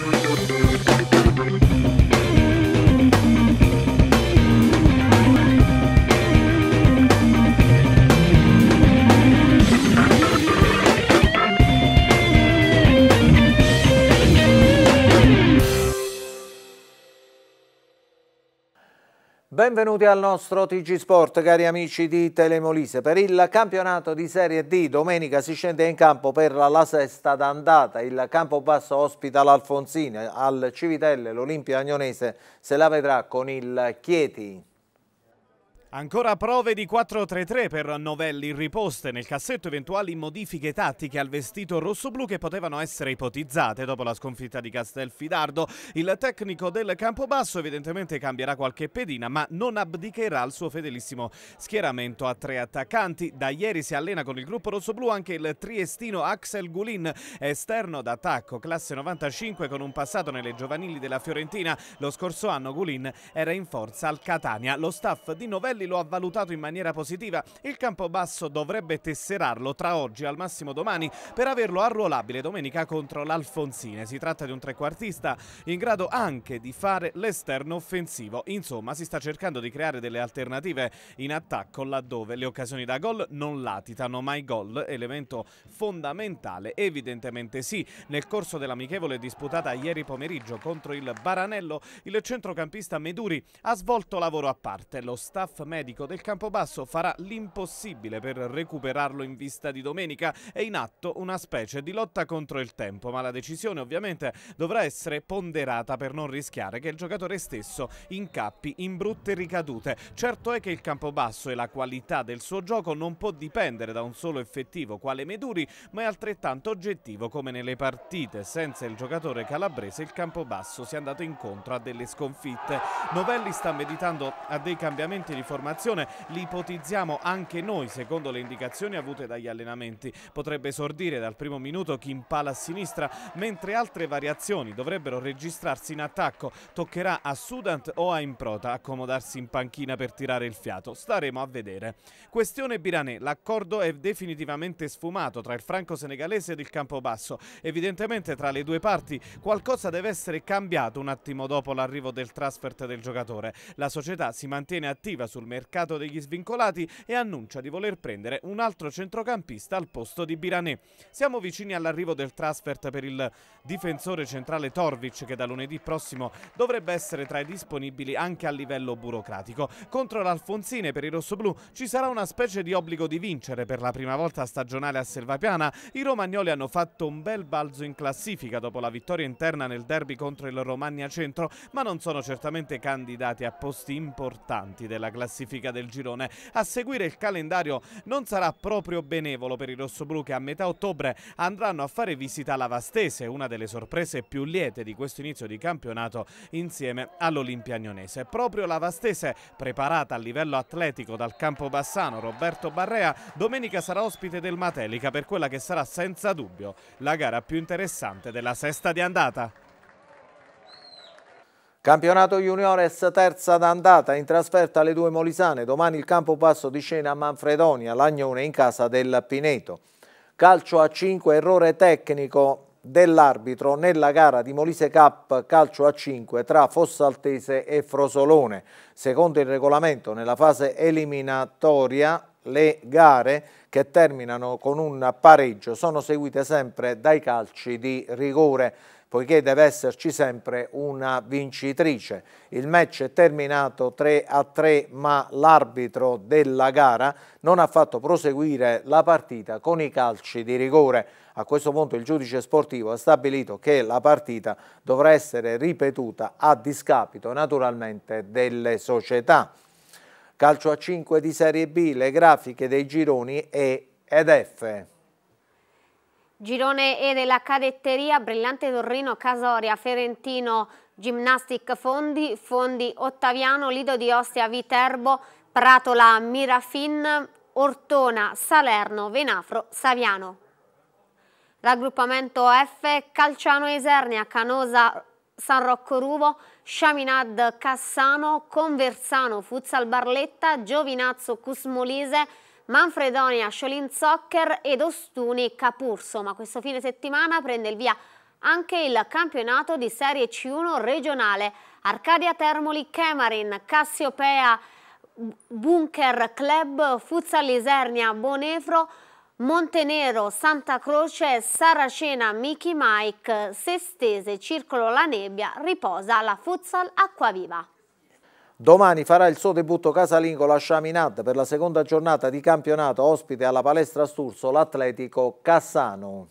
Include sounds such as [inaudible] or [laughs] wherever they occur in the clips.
Thank you. Benvenuti al nostro TG Sport, cari amici di Telemolise. Per il campionato di Serie D, domenica si scende in campo per la sesta d'andata. Il campo basso ospita l'Alfonsini, al Civitelle l'Olimpia Agnonese se la vedrà con il Chieti. Ancora prove di 4-3-3 per Novelli riposte nel cassetto eventuali modifiche tattiche al vestito rossoblu che potevano essere ipotizzate dopo la sconfitta di Castelfidardo. Il tecnico del Campobasso evidentemente cambierà qualche pedina ma non abdicherà al suo fedelissimo schieramento a tre attaccanti. Da ieri si allena con il gruppo rossoblu anche il triestino Axel Gulin, esterno d'attacco, classe 95 con un passato nelle giovanili della Fiorentina. Lo scorso anno Gulin era in forza al Catania. Lo staff di Novelli Morbidelli lo ha valutato in maniera positiva. Il Campobasso dovrebbe tesserarlo tra oggi al massimo domani per averlo arruolabile domenica contro l'Alfonsine. Si tratta di un trequartista in grado anche di fare l'esterno offensivo. Insomma, si sta cercando di creare delle alternative in attacco laddove le occasioni da gol non latitano, ma i gol, elemento fondamentale, evidentemente sì. Nel corso dell'amichevole disputata ieri pomeriggio contro il Baranello, il centrocampista Meduri ha svolto lavoro a parte. Lo staff medico del Campobasso farà l'impossibile per recuperarlo in vista di domenica. È in atto una specie di lotta contro il tempo, ma la decisione ovviamente dovrà essere ponderata per non rischiare che il giocatore stesso incappi in brutte ricadute. Certo è che il Campobasso e la qualità del suo gioco non può dipendere da un solo effettivo quale Meduri, ma è altrettanto oggettivo come nelle partite. Senza il giocatore calabrese il Campobasso si è andato incontro a delle sconfitte. Novelli sta meditando a dei cambiamenti di formazione formazione, li anche noi secondo le indicazioni avute dagli allenamenti. Potrebbe esordire dal primo minuto chi impala a sinistra, mentre altre variazioni dovrebbero registrarsi in attacco. Toccherà a Sudant o a Improta accomodarsi in panchina per tirare il fiato. Staremo a vedere. Questione Biranè. L'accordo è definitivamente sfumato tra il franco senegalese ed il campo basso. Evidentemente tra le due parti qualcosa deve essere cambiato un attimo dopo l'arrivo del transfert del giocatore. La società si mantiene attiva sul mercato degli svincolati e annuncia di voler prendere un altro centrocampista al posto di Biranè. Siamo vicini all'arrivo del transfert per il difensore centrale Torvic che da lunedì prossimo dovrebbe essere tra i disponibili anche a livello burocratico. Contro l'Alfonsine per i rossoblù ci sarà una specie di obbligo di vincere per la prima volta stagionale a Selvapiana. I romagnoli hanno fatto un bel balzo in classifica dopo la vittoria interna nel derby contro il Romagna Centro, ma non sono certamente candidati a posti importanti della classifica classifica del girone. A seguire il calendario non sarà proprio benevolo per i rossoblù che a metà ottobre andranno a fare visita alla Vastese, una delle sorprese più liete di questo inizio di campionato insieme all'Olimpia Agnonese. Proprio la Vastese, preparata a livello atletico dal campo bassano Roberto Barrea, domenica sarà ospite del Matelica per quella che sarà senza dubbio la gara più interessante della sesta di andata. Campionato Juniores terza d'andata in trasferta alle due Molisane, domani il campo basso di scena a Manfredonia, Lagnone in casa del Pineto. Calcio a 5, errore tecnico dell'arbitro nella gara di Molise Cup calcio a 5 tra Fossaltese e Frosolone. Secondo il regolamento nella fase eliminatoria le gare che terminano con un pareggio sono seguite sempre dai calci di rigore poiché deve esserci sempre una vincitrice. Il match è terminato 3 a 3 ma l'arbitro della gara non ha fatto proseguire la partita con i calci di rigore. A questo punto il giudice sportivo ha stabilito che la partita dovrà essere ripetuta a discapito naturalmente delle società. Calcio a 5 di Serie B, le grafiche dei gironi E ed F. Girone E della cadetteria, Brillante Torrino, Casoria, Ferentino, Gymnastic Fondi, Fondi Ottaviano, Lido di Ostia, Viterbo, Pratola, Mirafin, Ortona, Salerno, Venafro, Saviano. Raggruppamento F, Calciano Esernia, Canosa, San Rocco Ruvo, Sciaminad Cassano, Conversano Futsal Barletta, Giovinazzo Cusmolise, Manfredonia Sciolin Soccer ed Ostuni Capurso. Ma questo fine settimana prende il via anche il campionato di Serie C1 regionale. Arcadia Termoli Kemarin, Cassiopea Bunker Club, Futsal Isernia Bonefro, Montenero, Santa Croce, Saracena, Mickey Mike, Sestese, Circolo La Nebbia, riposa la Futsal Acquaviva. Domani farà il suo debutto casalingo la Chaminade per la seconda giornata di campionato ospite alla palestra Sturzo l'Atletico Cassano.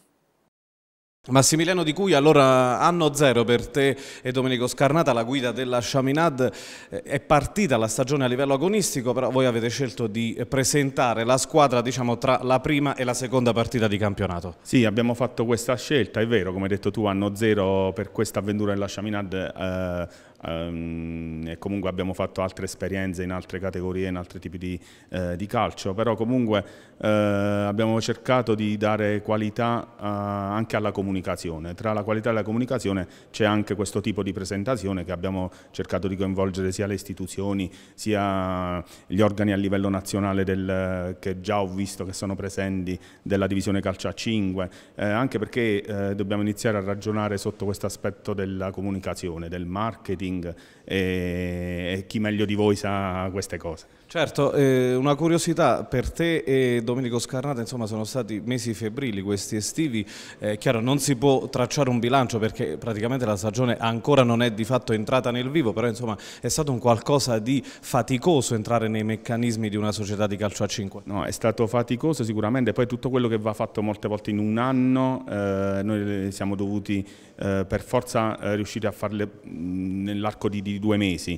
Massimiliano Di Cui, allora anno zero per te e Domenico Scarnata, la guida della Chaminade eh, è partita la stagione a livello agonistico, però voi avete scelto di presentare la squadra diciamo, tra la prima e la seconda partita di campionato. Sì, abbiamo fatto questa scelta, è vero, come hai detto tu, anno zero per questa avventura della Chaminade eh, Ehm, e comunque abbiamo fatto altre esperienze in altre categorie, in altri tipi di, eh, di calcio, però comunque eh, abbiamo cercato di dare qualità eh, anche alla comunicazione, tra la qualità e la comunicazione c'è anche questo tipo di presentazione che abbiamo cercato di coinvolgere sia le istituzioni sia gli organi a livello nazionale del, che già ho visto che sono presenti della divisione calcio a 5, eh, anche perché eh, dobbiamo iniziare a ragionare sotto questo aspetto della comunicazione, del marketing, marketing eh, e chi meglio di voi sa queste cose. Certo, eh, una curiosità per te e Domenico Scarnata, insomma sono stati mesi febbrili questi estivi, eh, chiaro non si può tracciare un bilancio perché praticamente la stagione ancora non è di fatto entrata nel vivo, però insomma è stato un qualcosa di faticoso entrare nei meccanismi di una società di calcio a 5. No, è stato faticoso sicuramente, poi tutto quello che va fatto molte volte in un anno, eh, noi siamo dovuti eh, per forza eh, riuscire a farle nell'arco di, di, due mesi,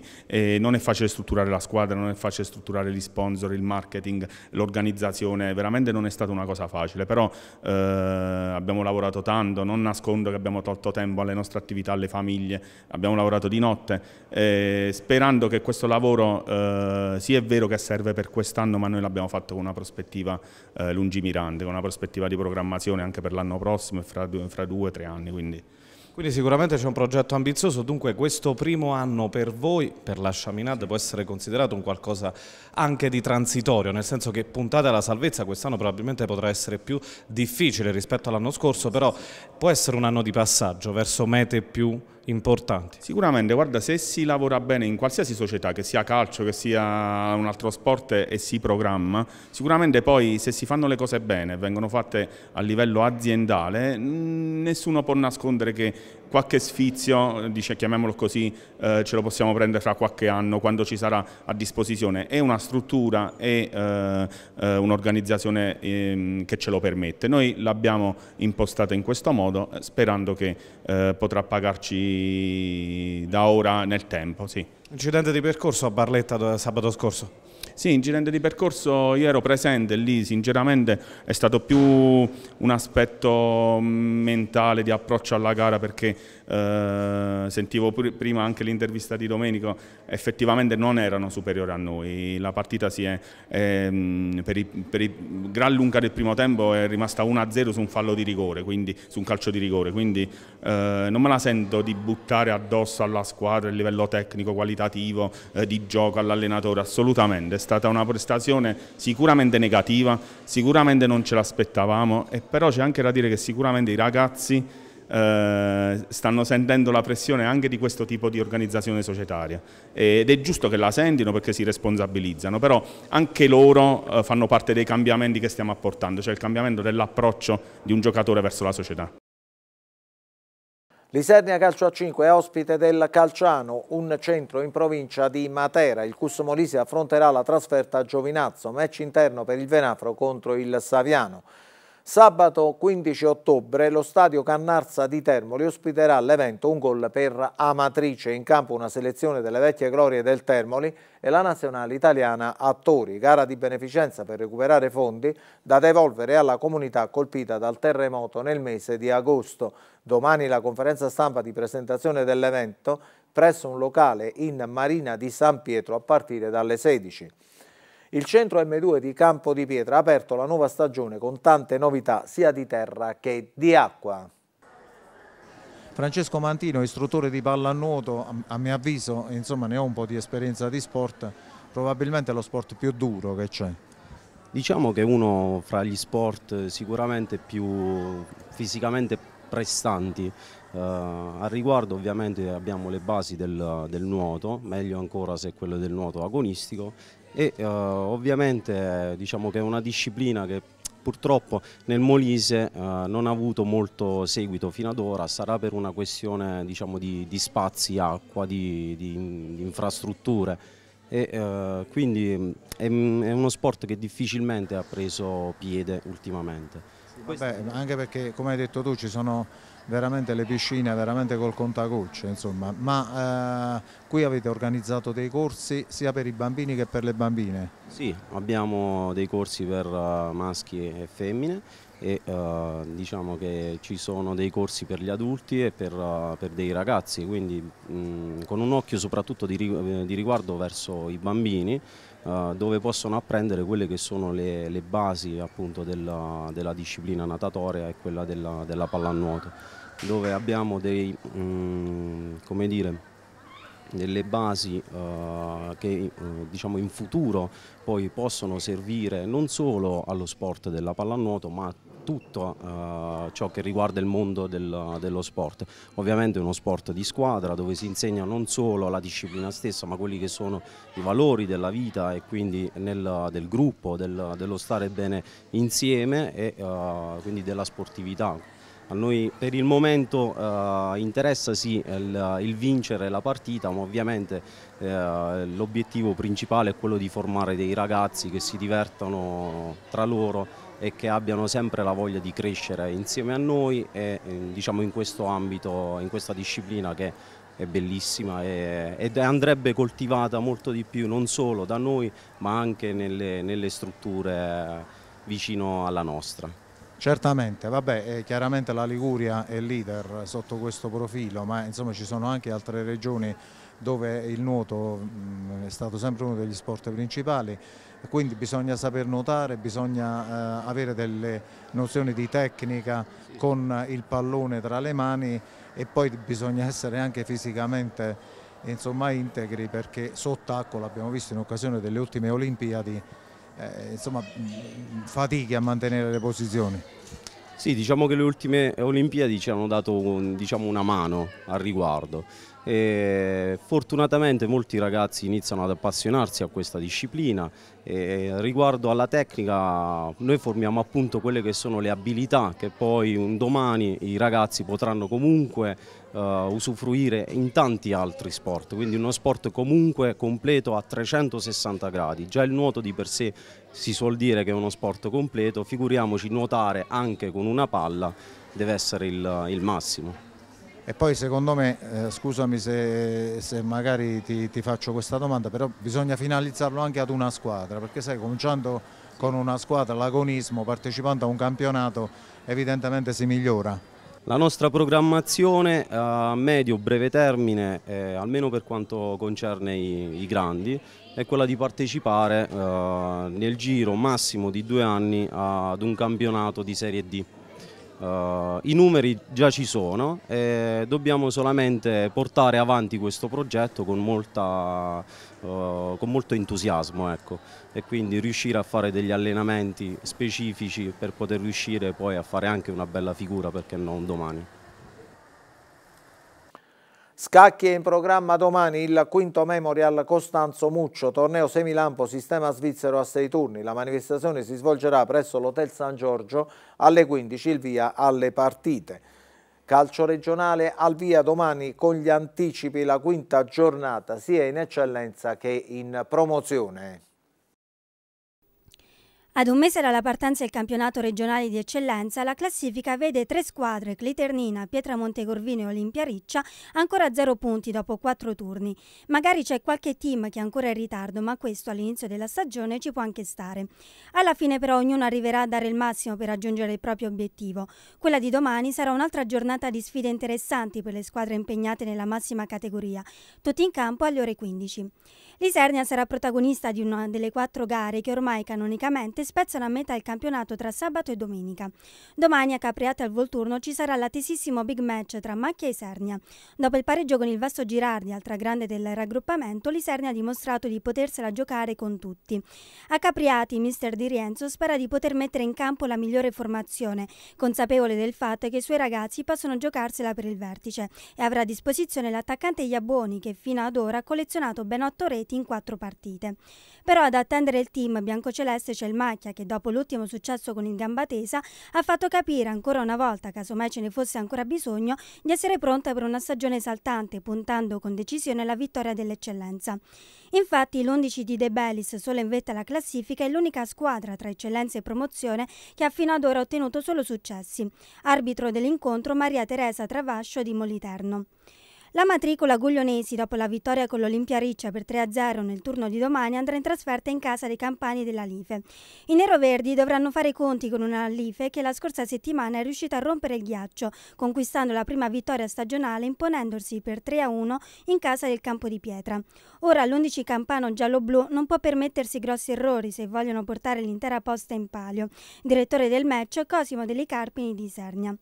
non è facile strutturare la squadra, non è facile strutturare strutturare gli sponsor, il marketing, l'organizzazione, veramente non è stata una cosa facile, però eh, abbiamo lavorato tanto, non nascondo che abbiamo tolto tempo alle nostre attività, alle famiglie, abbiamo lavorato di notte, eh, sperando che questo lavoro eh, sì vero che serve per quest'anno, ma noi l'abbiamo fatto con una prospettiva eh, lungimirante, con una prospettiva di programmazione anche per l'anno prossimo e fra, fra due o tre anni. Quindi. Quindi sicuramente c'è un progetto ambizioso, dunque questo primo anno per voi, per la Chaminade, può essere considerato un qualcosa anche di transitorio, nel senso che puntate alla salvezza quest'anno probabilmente potrà essere più difficile rispetto all'anno scorso, però può essere un anno di passaggio verso mete più importanti. Sicuramente, guarda, se si lavora bene in qualsiasi società, che sia calcio, che sia un altro sport e si programma, sicuramente poi se si fanno le cose bene, vengono fatte a livello aziendale, nessuno può nascondere che qualche sfizio, dice, chiamiamolo così, eh, ce lo possiamo prendere fra qualche anno quando ci sarà a disposizione e una struttura e eh, eh, un'organizzazione eh, che ce lo permette. Noi l'abbiamo impostata in questo modo eh, sperando che eh, potrà pagarci da ora nel tempo. Sì. Incidente di percorso a Barletta sabato scorso? Sì, incidente di percorso io ero presente lì, sinceramente è stato più un aspetto mm, mentale di approccio alla gara perché eh, sentivo pr prima anche l'intervista di Domenico, effettivamente non erano superiori a noi, la partita si è, è mm, per, i, per i gran lunga del primo tempo è rimasta 1-0 su un fallo di rigore, quindi su un calcio di rigore, quindi eh, non me la sento di buttare addosso alla squadra il livello tecnico, qualitativo, eh, di gioco, all'allenatore, assolutamente niente, è stata una prestazione sicuramente negativa, sicuramente non ce l'aspettavamo, e però c'è anche da dire che sicuramente i ragazzi eh, stanno sentendo la pressione anche di questo tipo di organizzazione societaria ed è giusto che la sentino perché si responsabilizzano, però anche loro eh, fanno parte dei cambiamenti che stiamo apportando, cioè il cambiamento dell'approccio di un giocatore verso la società. Lisernia Calcio a 5 è ospite del Calciano, un centro in provincia di Matera. Il Cus Molise affronterà la trasferta a Giovinazzo, match interno per il Venafro contro il Saviano. Sabato 15 ottobre lo stadio Cannarza di Termoli ospiterà l'evento Un gol per Amatrice, in campo una selezione delle vecchie glorie del Termoli e la nazionale italiana Attori, gara di beneficenza per recuperare fondi da devolvere alla comunità colpita dal terremoto nel mese di agosto. Domani la conferenza stampa di presentazione dell'evento presso un locale in Marina di San Pietro a partire dalle 16. Il centro M2 di Campo di Pietra ha aperto la nuova stagione con tante novità sia di terra che di acqua. Francesco Mantino, istruttore di pallanuoto, a mio avviso insomma, ne ho un po' di esperienza di sport, probabilmente è lo sport più duro che c'è. Diciamo che è uno fra gli sport sicuramente più fisicamente prestanti. Eh, al riguardo ovviamente abbiamo le basi del, del, nuoto, meglio ancora se quello del nuoto agonistico e uh, ovviamente diciamo che è una disciplina che purtroppo nel Molise uh, non ha avuto molto seguito fino ad ora, sarà per una questione diciamo, di, di, spazi, acqua, di, di, di infrastrutture e, uh, quindi è, è, uno sport che difficilmente ha preso piede ultimamente. vabbè, anche perché come hai detto tu ci sono veramente le piscine veramente col contagocce insomma ma eh, qui avete organizzato dei corsi sia per i bambini che per le bambine sì abbiamo dei corsi per eh, maschi e femmine e uh, diciamo che ci sono dei corsi per gli adulti e per, uh, per dei ragazzi quindi mh, con un occhio soprattutto di, di riguardo verso i bambini dove possono apprendere quelle che sono le, le basi appunto della, della, disciplina natatoria e quella della, della pallanuoto dove abbiamo dei, mh, mm, come dire, delle basi uh, che uh, diciamo in futuro poi possono servire non solo allo sport della pallanuoto ma tutto eh, ciò che riguarda il mondo del, dello sport. Ovviamente è uno sport di squadra dove si insegna non solo la disciplina stessa ma quelli che sono i valori della vita e quindi nel, del gruppo, del, dello stare bene insieme e eh, quindi della sportività. A noi per il momento eh, interessa sì il, il, vincere la partita, ma ovviamente eh, l'obiettivo principale è quello di formare dei ragazzi che si divertano tra loro e che abbiano sempre la voglia di crescere insieme a noi e eh, diciamo in questo ambito, in questa disciplina che è bellissima e, ed andrebbe coltivata molto di più non solo da noi ma anche nelle, nelle strutture vicino alla nostra. Certamente, vabbè, eh, chiaramente la Liguria è leader sotto questo profilo, ma insomma ci sono anche altre regioni dove il nuoto mh, mm, è stato sempre uno degli sport principali quindi bisogna saper nuotare, bisogna eh, avere delle nozioni di tecnica con il pallone tra le mani e poi bisogna essere anche fisicamente insomma, integri perché sott'acqua, l'abbiamo visto in occasione delle ultime Olimpiadi, eh, insomma, fatichi a mantenere le posizioni. Sì, diciamo che le ultime Olimpiadi ci hanno dato diciamo, una mano al riguardo. E fortunatamente molti ragazzi iniziano ad appassionarsi a questa disciplina e riguardo alla tecnica noi formiamo appunto quelle che sono le abilità che poi un domani i ragazzi potranno comunque uh, usufruire in tanti altri sport, quindi uno sport comunque completo a 360 gradi, già il nuoto di per sé si suol dire che è uno sport completo, figuriamoci nuotare anche con una palla deve essere il, il massimo. E poi secondo me, eh, scusami se, se magari ti, ti, faccio questa domanda, però bisogna finalizzarlo anche ad una squadra, perché sai, cominciando con una squadra, l'agonismo, partecipando a un campionato, evidentemente si migliora. La nostra programmazione a medio-breve termine, eh, almeno per quanto concerne i, i grandi, è quella di partecipare eh, nel giro massimo di due anni ad un campionato di Serie D. Uh, I numeri già ci sono e dobbiamo solamente portare avanti questo progetto con, molta, uh, con molto entusiasmo ecco. e quindi riuscire a fare degli allenamenti specifici per poter riuscire poi a fare anche una bella figura perché non domani. Scacchi è in programma domani il quinto Memorial Costanzo Muccio, torneo semilampo sistema svizzero a sei turni. La manifestazione si svolgerà presso l'Hotel San Giorgio alle 15, il via alle partite. Calcio regionale al via domani con gli anticipi la quinta giornata sia in eccellenza che in promozione. Ad un mese dalla partenza del campionato regionale di eccellenza, la classifica vede tre squadre, Cliternina, Pietra Montegorvino e Olimpia Riccia, ancora a zero punti dopo quattro turni. Magari c'è qualche team che è ancora in ritardo, ma questo all'inizio della stagione ci può anche stare. Alla fine però ognuno arriverà a dare il massimo per raggiungere il proprio obiettivo. Quella di domani sarà un'altra giornata di sfide interessanti per le squadre impegnate nella massima categoria, tutti in campo alle ore 15. Lisernia sarà protagonista di una delle quattro gare che ormai canonicamente spezzano a metà il campionato tra sabato e domenica. Domani a Capriate al Volturno ci sarà l'attesissimo big match tra Macchia e Isernia. Dopo il pareggio con il Vasto Girardi, altra grande del raggruppamento, Lisernia ha dimostrato di potersela giocare con tutti. A Capriati, mister Di Rienzo spera di poter mettere in campo la migliore formazione, consapevole del fatto che i suoi ragazzi possono giocarsela per il vertice e avrà a disposizione l'attaccante Iaboni che fino ad ora ha collezionato ben otto reti punti in quattro partite. Però ad attendere il team biancoceleste c'è il Macchia che dopo l'ultimo successo con il Gambatesa ha fatto capire ancora una volta, casomai ce ne fosse ancora bisogno, di essere pronta per una stagione esaltante puntando con decisione alla vittoria dell'eccellenza. Infatti l'11 di De Bellis, solo in vetta alla classifica, è l'unica squadra tra eccellenza e promozione che ha fino ad ora ottenuto solo successi. Arbitro dell'incontro Maria Teresa Travascio di Moliterno. La matricola Guglionesi, dopo la vittoria con l'Olimpia Riccia per 3-0 nel turno di domani, andrà in trasferta in casa dei campani della Life. I neroverdi dovranno fare i conti con una Life che la scorsa settimana è riuscita a rompere il ghiaccio, conquistando la prima vittoria stagionale imponendosi per 3-1 in casa del campo di pietra. Ora l'11 campano giallo-blu non può permettersi grossi errori se vogliono portare l'intera posta in palio. Direttore del match Cosimo Deli Carpini di Sernia.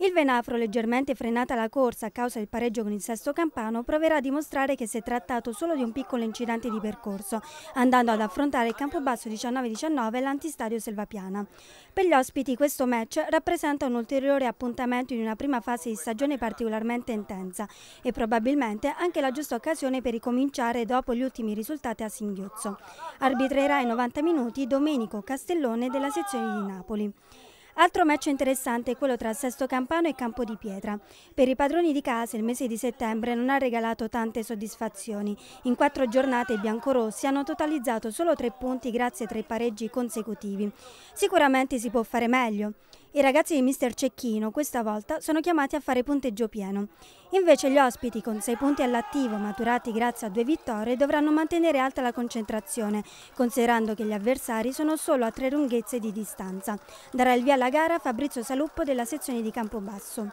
Il Venafro, leggermente frenata la corsa a causa del pareggio con il Sesto Campano, proverà a dimostrare che si è trattato solo di un piccolo incidente di percorso, andando ad affrontare il Campobasso 19-19 e l'antistadio Selvapiana. Per gli ospiti questo match rappresenta un ulteriore appuntamento in una prima fase di stagione particolarmente intensa e probabilmente anche la giusta occasione per ricominciare dopo gli ultimi risultati a singhiozzo. Arbitrerà i 90 minuti Domenico Castellone della sezione di Napoli. Altro match interessante è quello tra Sesto Campano e Campo di Pietra. Per i padroni di casa il mese di settembre non ha regalato tante soddisfazioni. In quattro giornate i biancorossi hanno totalizzato solo tre punti grazie a tre pareggi consecutivi. Sicuramente si può fare meglio. I ragazzi di Mister Cecchino questa volta sono chiamati a fare punteggio pieno. Invece gli ospiti con 6 punti all'attivo maturati grazie a due vittorie dovranno mantenere alta la concentrazione, considerando che gli avversari sono solo a tre lunghezze di distanza. Darà il via alla gara Fabrizio Saluppo della sezione di Campobasso.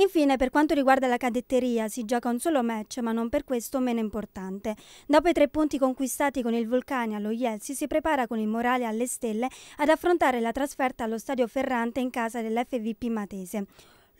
Infine, per quanto riguarda la cadetteria, si gioca un solo match, ma non per questo meno importante. Dopo i tre punti conquistati con il Vulcani allo Ielsi, si prepara con il morale alle stelle ad affrontare la trasferta allo Stadio Ferrante in casa dell'FVP Matese.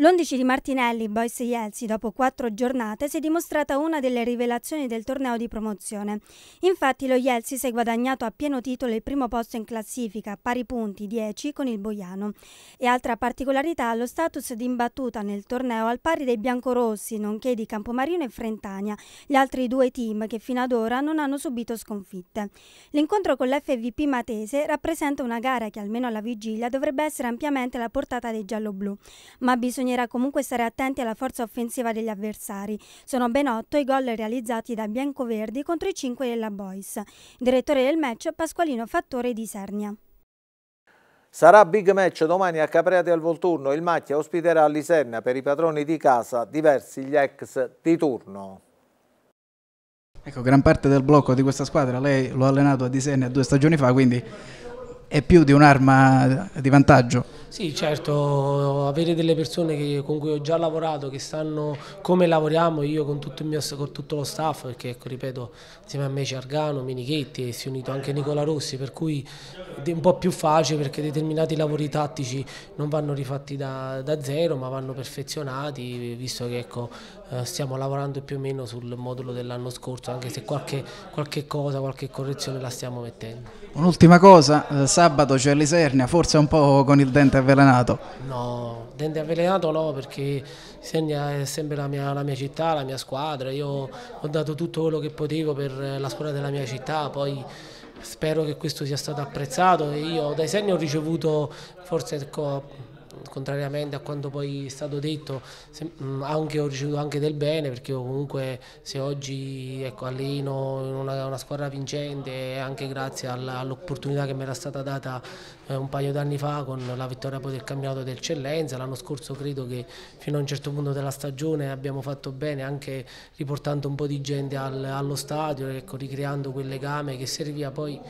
L'11 di Martinelli, Boys Jelsi, dopo quattro giornate, si è dimostrata una delle rivelazioni del torneo di promozione. Infatti lo Jelsi si è guadagnato a pieno titolo il primo posto in classifica, pari punti 10 con il Boiano. E altra particolarità, lo status di imbattuta nel torneo al pari dei biancorossi, nonché di Campomarino e Frentania, gli altri due team che fino ad ora non hanno subito sconfitte. L'incontro con l'FVP Matese rappresenta una gara che almeno alla vigilia dovrebbe essere ampiamente alla portata dei gialloblu, ma bisogna bisognerà comunque stare attenti alla forza offensiva degli avversari. Sono ben otto i gol realizzati da biancoverdi contro i cinque della Boys. direttore del match Pasqualino Fattore di Sernia. Sarà big match domani a Capriati al Volturno. Il Macchia ospiterà a per i padroni di casa diversi gli ex di turno. Ecco, gran parte del blocco di questa squadra lei l'ho allenato a Disegna due stagioni fa, quindi è più di un'arma di vantaggio. Sì, certo, avere delle persone che, con cui ho già lavorato, che sanno come lavoriamo io con tutto, mio, con tutto lo staff, perché ecco, ripeto, insieme a me c'è Argano, Minichetti e si è unito anche Nicola Rossi, per cui è un po' più facile perché determinati lavori tattici non vanno rifatti da, da zero, ma vanno perfezionati, visto che ecco, eh, stiamo lavorando più o meno sul modulo dell'anno scorso, anche se qualche, qualche cosa, qualche correzione la stiamo mettendo. Un'ultima cosa, eh, sabato c'è l'Isernia, forse un po' con il dente avvelenato. No, dente avvelenato no, perché Isernia è sempre la mia, la mia città, la mia squadra, io ho dato tutto quello che potevo per eh, la squadra della mia città, poi spero che questo sia stato apprezzato e io dai segni ho ricevuto forse ecco, contrariamente a quanto poi è stato detto, se, mh, mm, anche, ho ricevuto anche del bene perché io comunque se oggi ecco, alleno in una, una squadra vincente è anche grazie all'opportunità che mi era stata data eh, un paio d'anni fa con la vittoria poi del campionato d'eccellenza. L'anno scorso credo che fino a un certo punto della stagione abbiamo fatto bene anche riportando un po' di gente al, allo stadio, ecco, ricreando quel legame che serviva poi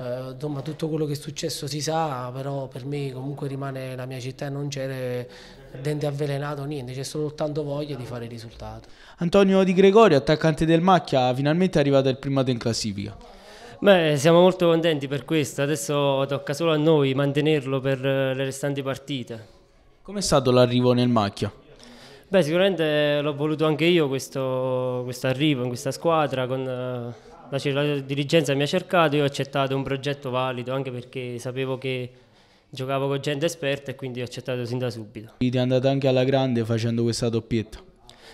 eh, insomma tutto quello che è successo si sa, però per me comunque rimane la mia città e non c'è eh, dente avvelenato, niente, c'è soltanto voglia di fare il risultato. Antonio Di Gregorio, attaccante del Macchia, finalmente è arrivato il primato in classifica. Beh, siamo molto contenti per questo, adesso tocca solo a noi mantenerlo per eh, le restanti partite. Com'è stato l'arrivo nel Macchia? Beh, sicuramente l'ho voluto anche io questo, questo arrivo in questa squadra con la, la dirigenza mi ha cercato, io ho accettato un progetto valido anche perché sapevo che giocavo con gente esperta e quindi ho accettato sin da subito. Ti è andata anche alla grande facendo questa doppietta?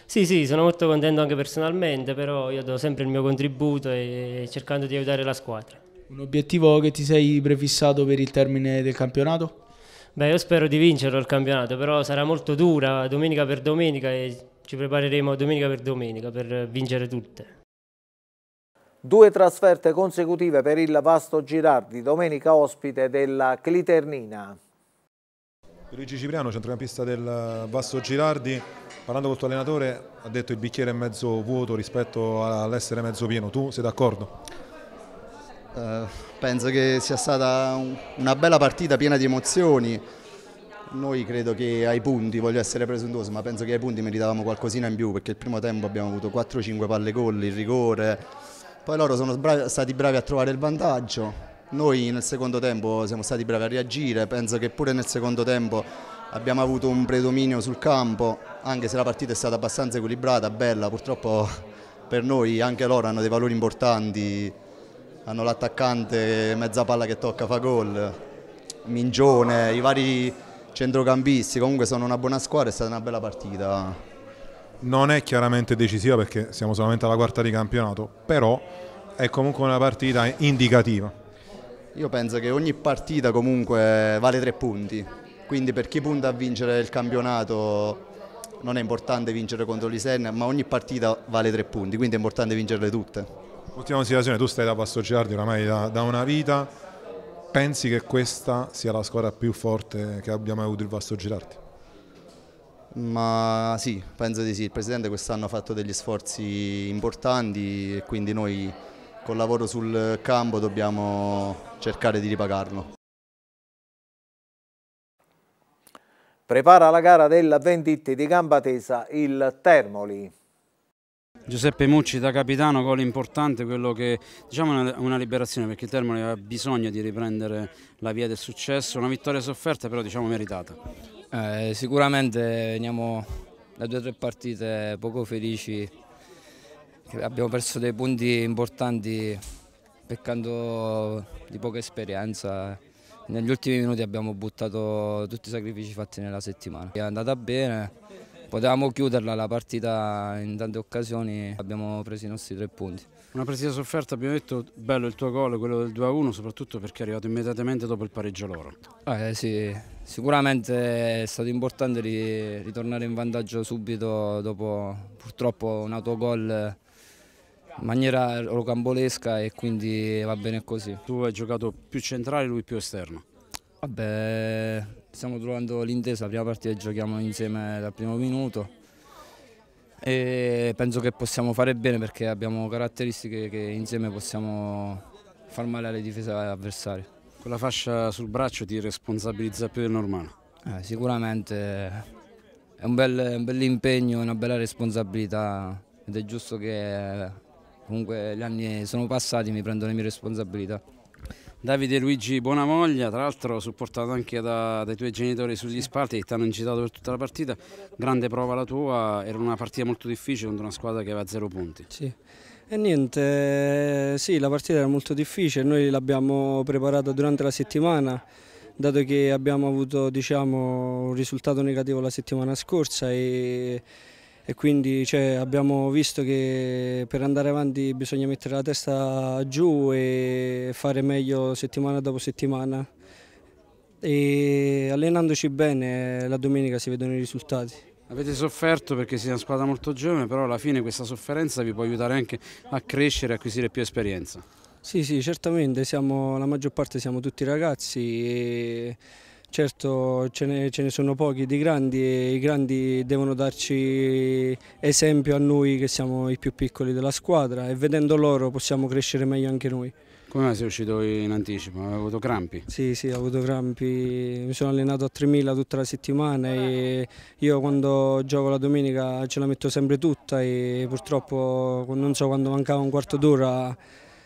Sì, sì, sono molto contento anche personalmente, però io do sempre il mio contributo e cercando di aiutare la squadra. Un obiettivo che ti sei prefissato per il termine del campionato? Beh, io spero di vincerlo il campionato, però sarà molto dura domenica per domenica e ci prepareremo domenica per domenica per vincere tutte. Due trasferte consecutive per il Vasto Girardi, domenica ospite della Cliternina. Luigi Cipriano, centrocampista del Vasto Girardi, parlando col tuo allenatore ha detto il bicchiere è mezzo vuoto rispetto all'essere mezzo pieno, tu sei d'accordo? Uh, penso che sia stata un, una bella partita piena di emozioni, noi credo che ai punti, voglio essere presuntuoso, ma penso che ai punti meritavamo qualcosina in più perché il primo tempo abbiamo avuto 4-5 palle gol, il rigore, poi loro sono bravi, stati bravi a trovare il vantaggio. Noi nel secondo tempo siamo stati bravi a reagire, penso che pure nel secondo tempo abbiamo avuto un predominio sul campo, anche se la partita è stata abbastanza equilibrata, bella, purtroppo per noi anche loro hanno dei valori importanti, hanno l'attaccante mezza palla che tocca fa gol, Mingione, i vari centrocampisti, comunque sono una buona squadra, è stata una bella partita non è chiaramente decisiva perché siamo solamente alla quarta di campionato, però è comunque una partita indicativa. Io penso che ogni partita comunque vale tre punti, quindi per chi punta a vincere il campionato non è importante vincere contro l'Iserna, ma ogni partita vale tre punti, quindi è importante vincerle tutte. Ultima considerazione, tu stai da Passo Giardi oramai da, da una vita, pensi che questa sia la squadra più forte che abbia mai avuto il Vasto Girardi? Ma sì, penso di sì, il Presidente quest'anno ha fatto degli sforzi importanti e quindi noi col lavoro sul campo dobbiamo cercare di ripagarlo. Prepara la gara della Venditti di gamba tesa il Termoli. Giuseppe Mucci da capitano, gol importante, quello che diciamo è una liberazione perché il Termoli ha bisogno di riprendere la via del successo, una vittoria sofferta però diciamo meritata. Eh, sicuramente veniamo da due o tre partite poco felici, abbiamo perso dei punti importanti peccando di poca esperienza. Negli ultimi minuti abbiamo buttato tutti i sacrifici fatti nella settimana. È andata bene, potevamo chiuderla la partita in tante occasioni, abbiamo preso i nostri tre punti. Una partita sofferta, abbiamo detto, bello il tuo gol, quello del 2-1, soprattutto perché è arrivato immediatamente dopo il pareggio loro. Ah, eh, sì, sicuramente è stato importante ritornare in vantaggio subito dopo purtroppo un autogol in maniera rocambolesca e quindi va bene così. Tu hai giocato più centrale, lui più esterno. Vabbè, stiamo trovando l'intesa, la prima partita giochiamo insieme dal primo minuto e penso che possiamo fare bene perché abbiamo caratteristiche che insieme possiamo far male alle difese avversarie. Quella fascia sul braccio ti responsabilizza più del normale? Eh, sicuramente è un bel, un bel impegno, una bella responsabilità ed è giusto che comunque gli anni sono passati e mi prendo le mie responsabilità. Davide Luigi Buonamoglia, tra l'altro supportato anche da, dai tuoi genitori sugli spalti che ti hanno incitato per tutta la partita, grande prova la tua, era una partita molto difficile contro una squadra che aveva zero punti. Sì. E niente, eh, sì, la partita era molto difficile, noi l'abbiamo preparata durante la settimana, dato che abbiamo avuto diciamo, un risultato negativo la settimana scorsa e e quindi cioè, abbiamo visto che per andare avanti bisogna mettere la testa giù e fare meglio settimana dopo settimana e allenandoci bene la domenica si vedono i risultati. Avete sofferto perché siete una squadra molto giovane, però alla fine questa sofferenza vi può aiutare anche a crescere e acquisire più esperienza. Sì, sì, certamente, siamo, la maggior parte siamo tutti ragazzi e Certo ce ne, ce ne, sono pochi di grandi e i grandi devono darci esempio a noi che siamo i più piccoli della squadra e vedendo loro possiamo crescere meglio anche noi. Come mai sei uscito in anticipo? Hai avuto crampi? Sì, sì, ho avuto crampi. Mi sono allenato a 3.000 tutta la settimana e io quando gioco la domenica ce la metto sempre tutta e purtroppo non so quando mancava un quarto d'ora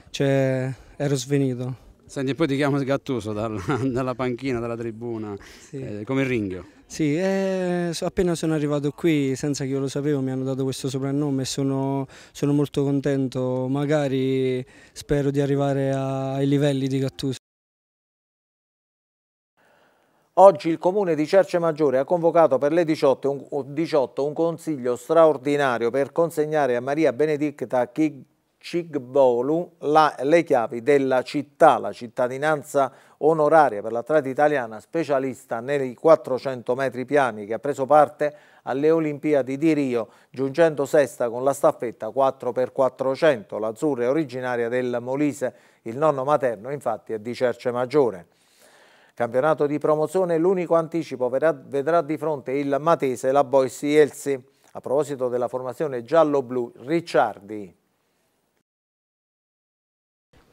cioè, ero svenito. Senti, poi ti chiamo Gattuso dalla, [laughs] dalla panchina, dalla tribuna, sì. eh, come il ringhio. Sì, eh, appena sono arrivato qui, senza che io lo sapevo, mi hanno dato questo soprannome e sono, sono molto contento. Magari spero di arrivare a, ai livelli di Gattuso. Oggi il comune di Cerce Maggiore ha convocato per le 18 un, 18 un consiglio straordinario per consegnare a Maria Benedicta Chig Cigbolu la, le chiavi della città, la cittadinanza onoraria per la l'atleta italiana specialista nei 400 metri piani che ha preso parte alle Olimpiadi di Rio, giungendo sesta con la staffetta 4x400. L'azzurra è originaria del Molise, il nonno materno infatti è di Cerce Maggiore. Campionato di promozione, l'unico anticipo vedrà di fronte il Matese la Boissi Elsi. A proposito della formazione giallo-blu, Ricciardi.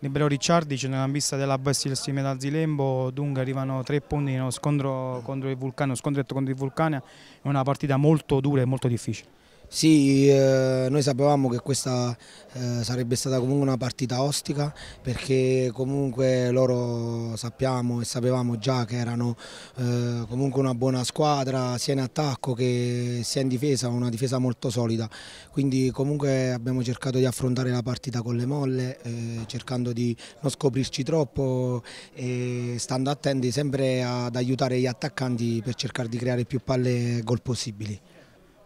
Libero Ricciardi c'è una vista della Basile Simena al Zilembo, dunque arrivano tre punti nello scontro contro il Vulcano, scontretto contro il Vulcano, è una partita molto dura e molto difficile. Sì, eh, noi sapevamo che questa eh, sarebbe stata comunque una partita ostica perché comunque loro sappiamo e sapevamo già che erano eh, comunque una buona squadra sia in attacco che sia in difesa, una difesa molto solida. Quindi comunque abbiamo cercato di affrontare la partita con le molle, eh, cercando di non scoprirci troppo e stando attenti sempre ad aiutare gli attaccanti per cercare di creare più palle e gol possibili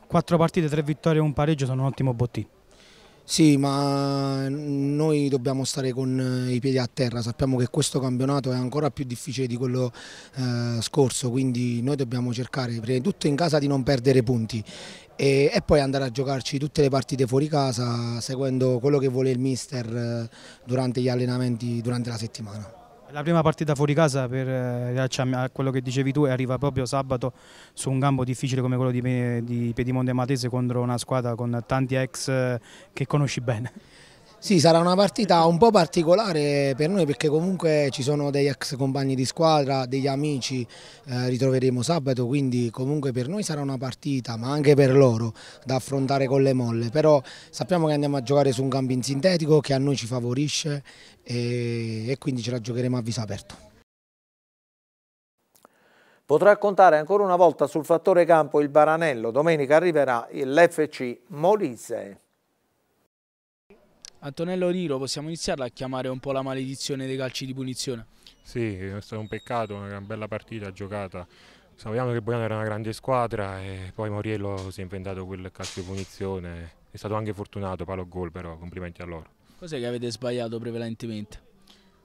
quattro partite, tre vittorie e un pareggio sono un ottimo bottino. Sì, ma noi dobbiamo stare con eh, i piedi a terra, sappiamo che questo campionato è ancora più difficile di quello eh, scorso, quindi noi dobbiamo cercare prima di tutto in casa di non perdere punti e, e, poi andare a giocarci tutte le partite fuori casa seguendo quello che vuole il mister eh, durante gli allenamenti durante la settimana. La prima partita fuori casa, per eh, riallacciarmi a quello che dicevi tu, arriva proprio sabato su un campo difficile come quello di Piedimonte Matese contro una squadra con tanti ex eh, che conosci bene. Sì, sarà una partita un po' particolare per noi perché comunque ci sono dei ex compagni di squadra, degli amici, eh, ritroveremo sabato, quindi comunque per noi sarà una partita, ma anche per loro, da affrontare con le molle. Però sappiamo che andiamo a giocare su un campo in sintetico che a noi ci favorisce e, e quindi ce la giocheremo a viso aperto. Potrà contare ancora una volta sul fattore campo il Baranello. Domenica arriverà l'FC Molise. Antonello Riro, possiamo iniziarla a chiamare un po' la maledizione dei calci di punizione? Sì, è stato un peccato, una bella partita giocata. Sappiamo che Boiano era una grande squadra e poi Moriello si è inventato quel calcio di punizione. È stato anche fortunato, palo gol però, complimenti a loro. Cos'è che avete sbagliato prevalentemente?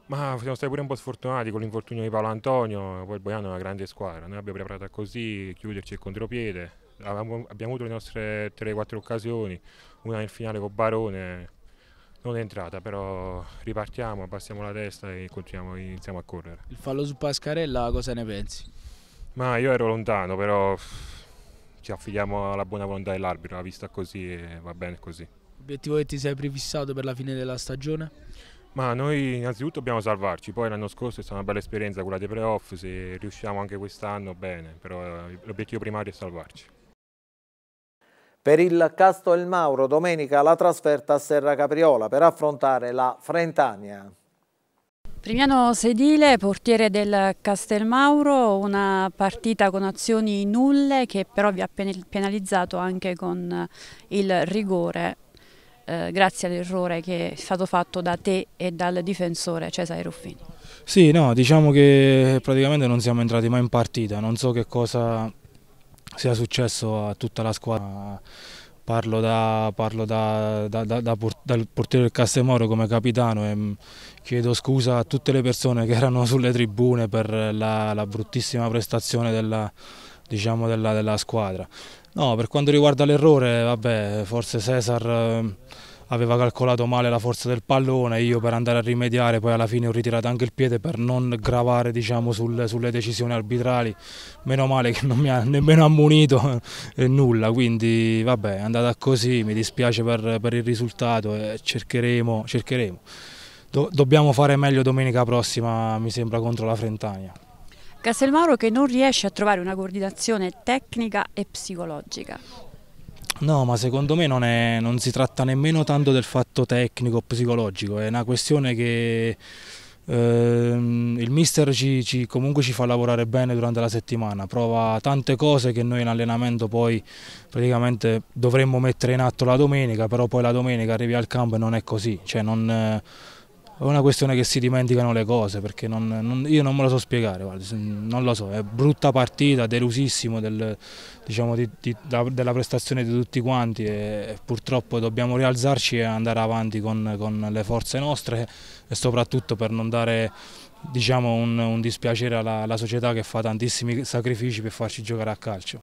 Ma siamo stati pure un po' sfortunati con l'infortunio di Paolo Antonio, poi il Boiano è una grande squadra, noi abbiamo preparato così, chiuderci il contropiede, abbiamo, abbiamo avuto le nostre 3-4 occasioni, una nel finale con Barone, non è entrata, però ripartiamo, abbassiamo la testa e continuiamo, iniziamo a correre. Il fallo su Pascarella, cosa ne pensi? Ma io ero lontano, però ci affidiamo alla buona volontà dell'arbitro, la vista così e va bene così. L'obiettivo che ti sei prefissato per la fine della stagione? Ma noi innanzitutto dobbiamo salvarci, poi l'anno scorso è stata una bella esperienza quella dei playoff, se riusciamo anche quest'anno bene, però eh, l'obiettivo primario è salvarci. Per il Castel Mauro domenica la trasferta a Serra Capriola per affrontare la Frentania. Primiano Sedile, portiere del Castelmauro, una partita con azioni nulle che però vi ha penalizzato anche con eh, il rigore eh, grazie all'errore che è stato fatto da te e dal difensore Cesare Ruffini. Sì, no, diciamo che praticamente non siamo entrati mai in partita, non so che cosa sia successo a tutta la squadra. Parlo, da, parlo da, da, dal portiere del Castemoro come capitano e mm, chiedo scusa a tutte le persone che erano [laughs] sulle tribune per la, la bruttissima prestazione della, diciamo della, della, squadra. No, per quanto riguarda l'errore, vabbè, forse Cesar... Mm, aveva calcolato male la forza del pallone, io per andare a rimediare poi alla fine ho ritirato anche il piede per non gravare diciamo, sul, sulle decisioni arbitrali, meno male che non mi ha nemmeno ammonito eh, nulla, quindi vabbè è andata così, mi dispiace per, per il risultato e cercheremo, cercheremo. Do, dobbiamo fare meglio domenica prossima mi sembra contro la Frentania. Castelmauro che non riesce a trovare una coordinazione tecnica e psicologica. No, ma secondo me non, è, non, si tratta nemmeno tanto del fatto tecnico o psicologico, è una questione che ehm, il mister ci, ci, comunque ci fa lavorare bene durante la settimana, prova tante cose che noi in allenamento poi praticamente dovremmo mettere in atto la domenica, però poi la domenica arrivi al campo e non è così, cioè non... Eh, è una questione che si dimenticano le cose perché non, non, io non me lo so spiegare, guarda, non lo so, è brutta partita, delusissimo del, diciamo, di, di, da, della prestazione di tutti quanti e, e, purtroppo dobbiamo rialzarci e andare avanti con, con le forze nostre e soprattutto per non dare diciamo, un, un, dispiacere alla, alla società che fa tantissimi sacrifici per farci giocare a calcio.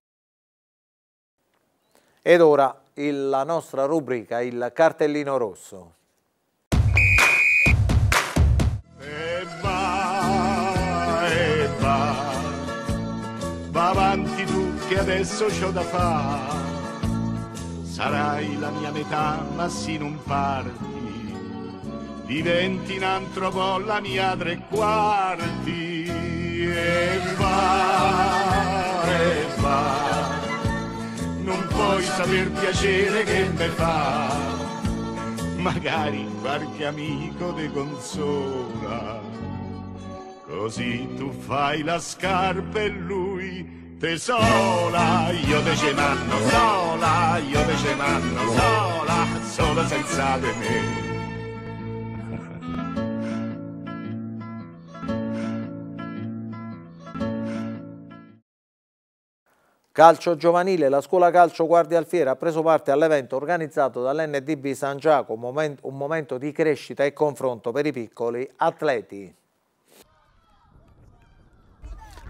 Ed ora la nostra rubrica, il cartellino rosso. va. Va avanti tu che adesso c'ho da fa, Sarai la mia metà, ma se non parti, diventi in altro po' la mia tre quarti. E va, e va, non puoi saper piacere che me fa. Magari qualche amico te consola Così tu fai la scarpa e lui te sola, io te ce manno sola, io te ce manno sola, sola senza di me. Calcio giovanile, la scuola calcio Guardia Alfiera ha preso parte all'evento organizzato dall'NDB San Giacomo, un momento di crescita e confronto per i piccoli atleti.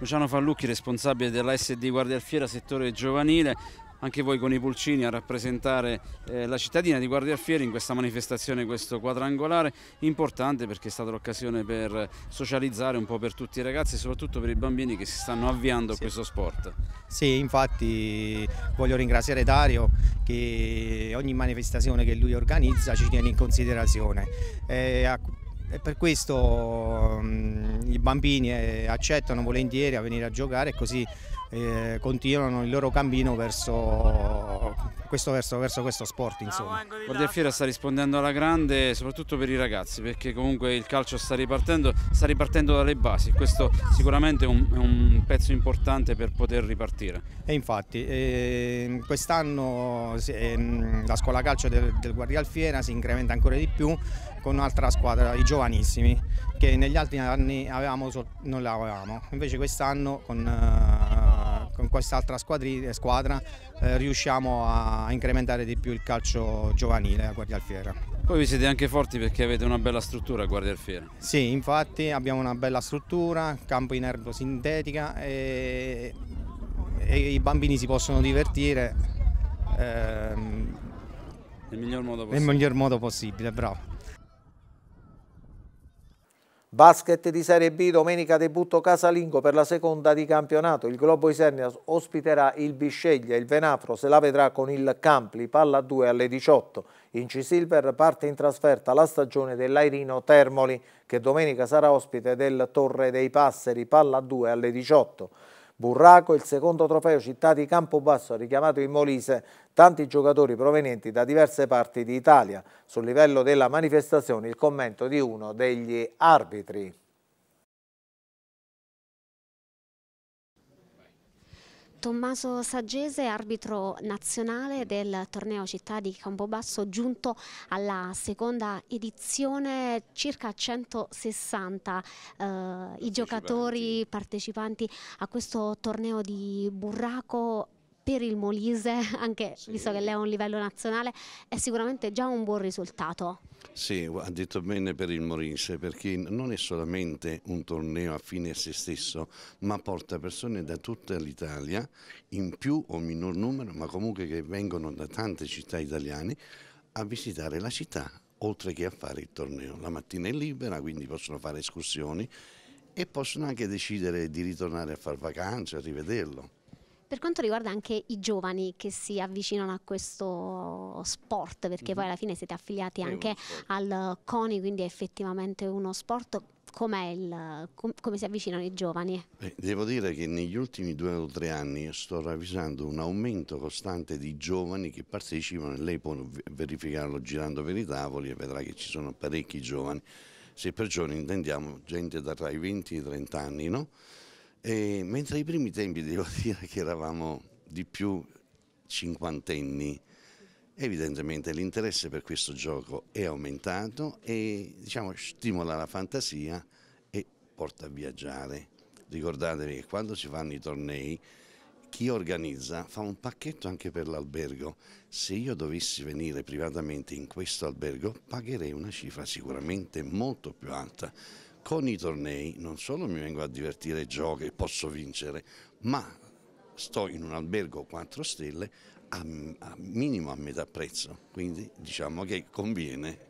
Luciano Fallucchi, responsabile dell'ASD Guardia Alfiera, settore giovanile, anche voi con i pulcini a rappresentare eh, la cittadina di Guardia Alfieri in questa manifestazione, questo quadrangolare importante perché è stata l'occasione per socializzare un po' per tutti i ragazzi e soprattutto per i bambini che si stanno avviando sì. a questo sport. Sì, infatti voglio ringraziare Dario che ogni manifestazione che lui organizza ci tiene in considerazione. Eh, e per questo mh, mm, i bambini eh, accettano volentieri a venire a giocare e così eh, continuano il loro cammino verso questo, verso, verso questo sport. Guardia Fiera sta rispondendo alla grande soprattutto per i ragazzi perché comunque il calcio sta ripartendo, sta ripartendo dalle basi, questo sicuramente è un, è un pezzo importante per poter ripartire. E infatti eh, quest'anno eh, la scuola calcio del, del Guardialfiera si incrementa ancora di più con un'altra squadra, i giovanissimi, che negli altri anni avevamo, non l'avevamo. Invece quest'anno con, eh, con quest'altra squadra eh, riusciamo a incrementare di più il calcio giovanile a Guardia Alfiera. Poi vi siete anche forti perché avete una bella struttura a Guardia Alfiera. Sì, infatti abbiamo una bella struttura, campo in erbo sintetica e, e i bambini si possono divertire. Ehm, nel miglior modo possibile. Nel miglior modo possibile, bravo. Basket di Serie B, domenica debutto casalingo per la seconda di campionato. Il Globo Isernia ospiterà il Bisceglia, il Venafro se la vedrà con il Campli, palla 2 alle 18. In C-Silver parte in trasferta la stagione dell'Airino Termoli, che domenica sarà ospite del Torre dei Passeri, palla 2 alle 18. Burraco, il secondo trofeo Città di Campobasso ha richiamato in Molise tanti giocatori provenienti da diverse parti d'Italia. Sul livello della manifestazione il commento di uno degli arbitri. Tommaso Saggese, arbitro nazionale del torneo città di Campobasso, giunto alla seconda edizione, circa 160 eh, i giocatori partecipanti a questo torneo di Burraco per il Molise, [laughs] anche sì. visto che lei ha un livello nazionale, è sicuramente già un buon risultato. Sì, ha detto bene per il Molise, perché non è solamente un torneo affine a se stesso, ma porta persone da tutta l'Italia, in più o minor numero, ma comunque che vengono da tante città italiane, a visitare la città, oltre che a fare il torneo. La mattina è libera, quindi possono fare escursioni e possono anche decidere di ritornare a fare vacanze, a rivederlo. Per quanto riguarda anche i giovani che si avvicinano a questo sport, perché mm. poi mhm. alla fine siete affiliati È anche al CONI, quindi è effettivamente uno sport il, com come si avvicinano i giovani? Beh, devo dire che negli ultimi due o tre anni sto ravvisando un aumento costante di giovani che partecipano, lei può verificarlo girando per i tavoli e vedrà che ci sono parecchi giovani, se per giovani intendiamo gente tra i 20 e i 30 anni, no? E mentre ai primi tempi devo [laughs] dire che eravamo di più cinquantenni, evidentemente l'interesse per questo gioco è aumentato e diciamo, stimola la fantasia e porta a viaggiare. Ricordatevi che quando si fanno i tornei chi organizza fa un pacchetto anche per l'albergo. Se io dovessi venire privatamente in questo albergo pagherei una cifra sicuramente molto più alta con i tornei non solo mi vengo a divertire, gioco e posso vincere, ma sto in un albergo 4 stelle a, a minimo a metà prezzo, quindi diciamo che conviene.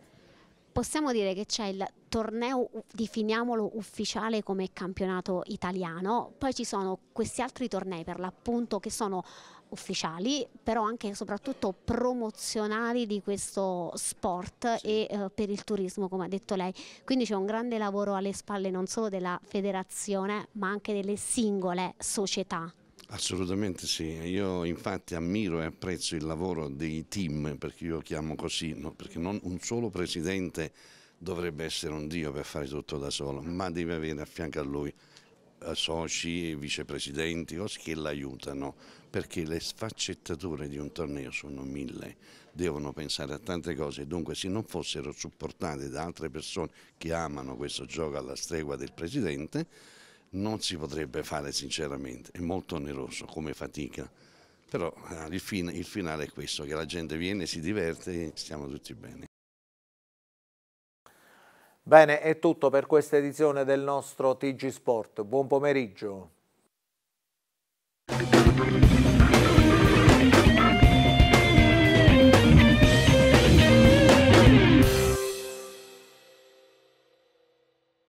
Possiamo dire che c'è il torneo, definiamolo ufficiale come campionato italiano, poi ci sono questi altri tornei per l'appunto che sono ufficiali, però anche e soprattutto promozionali di questo sport sì. e eh, per il turismo, come ha detto lei. Quindi c'è un grande lavoro alle spalle non solo della federazione, ma anche delle singole società. Assolutamente sì, io infatti ammiro e apprezzo il lavoro dei team, perché io chiamo così, no? perché non un solo presidente dovrebbe essere un dio per fare tutto da solo, ma deve avere a fianco a lui eh, soci, vicepresidenti, cose che l'aiutano, perché le sfaccettature di un torneo sono mille, devono pensare a tante cose, dunque se non fossero supportate da altre persone che amano questo gioco alla stregua del Presidente, non si potrebbe fare sinceramente, è molto oneroso come fatica, però eh, il, fine, il finale è questo, che la gente viene, si diverte e stiamo tutti bene. Bene, è tutto per questa edizione del nostro TG Sport. Buon pomeriggio.